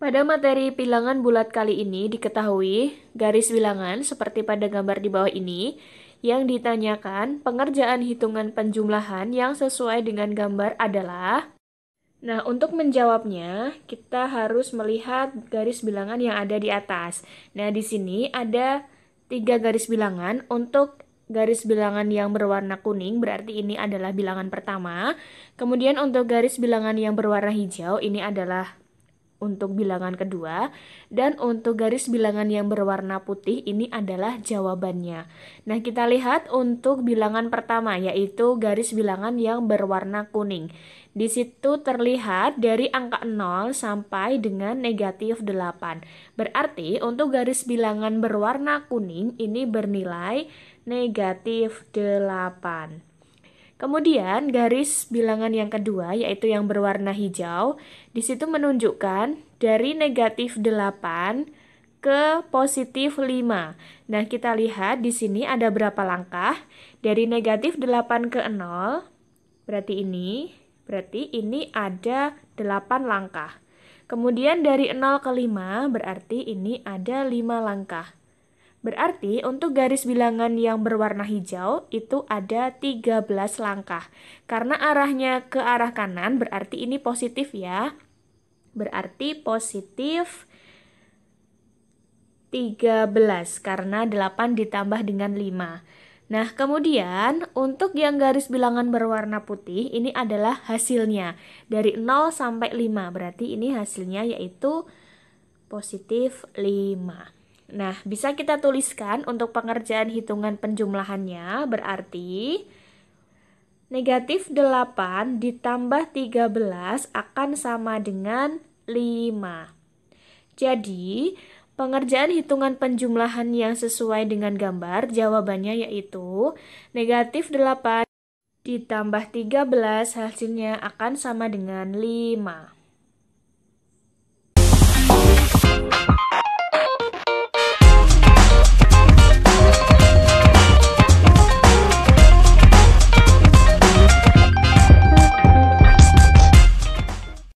Pada materi bilangan bulat kali ini diketahui garis bilangan seperti pada gambar di bawah ini yang ditanyakan pengerjaan hitungan penjumlahan yang sesuai dengan gambar adalah Nah, untuk menjawabnya kita harus melihat garis bilangan yang ada di atas. Nah, di sini ada tiga garis bilangan untuk garis bilangan yang berwarna kuning berarti ini adalah bilangan pertama. Kemudian untuk garis bilangan yang berwarna hijau ini adalah untuk bilangan kedua dan untuk garis bilangan yang berwarna putih ini adalah jawabannya. Nah, kita lihat untuk bilangan pertama yaitu garis bilangan yang berwarna kuning. Di situ terlihat dari angka 0 sampai dengan negatif 8. Berarti untuk garis bilangan berwarna kuning ini bernilai negatif 8. Kemudian garis bilangan yang kedua yaitu yang berwarna hijau, di situ menunjukkan dari negatif 8 ke positif 5. Nah, kita lihat di sini ada berapa langkah? Dari negatif 8 ke 0, berarti ini, berarti ini ada 8 langkah. Kemudian dari 0 ke 5, berarti ini ada 5 langkah. Berarti untuk garis bilangan yang berwarna hijau itu ada 13 langkah. Karena arahnya ke arah kanan berarti ini positif ya. Berarti positif 13 karena 8 ditambah dengan 5. Nah, kemudian untuk yang garis bilangan berwarna putih ini adalah hasilnya dari 0 sampai 5. Berarti ini hasilnya yaitu positif 5. Nah, bisa kita tuliskan untuk pengerjaan hitungan penjumlahannya berarti negatif 8 ditambah 13 akan sama dengan 5. Jadi, pengerjaan hitungan penjumlahan yang sesuai dengan gambar jawabannya yaitu negatif 8 ditambah 13 hasilnya akan sama dengan 5.